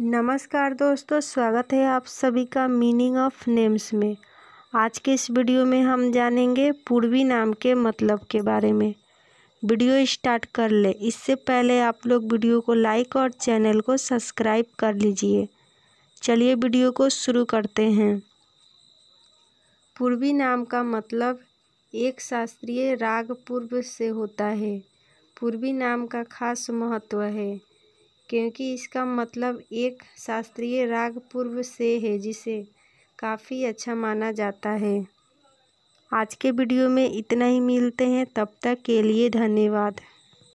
नमस्कार दोस्तों स्वागत है आप सभी का मीनिंग ऑफ नेम्स में आज के इस वीडियो में हम जानेंगे पूर्वी नाम के मतलब के बारे में वीडियो स्टार्ट कर ले इससे पहले आप लोग वीडियो को लाइक और चैनल को सब्सक्राइब कर लीजिए चलिए वीडियो को शुरू करते हैं पूर्वी नाम का मतलब एक शास्त्रीय राग पूर्व से होता है पूर्वी नाम का खास महत्व है क्योंकि इसका मतलब एक शास्त्रीय राग पूर्व से है जिसे काफ़ी अच्छा माना जाता है आज के वीडियो में इतना ही मिलते हैं तब तक के लिए धन्यवाद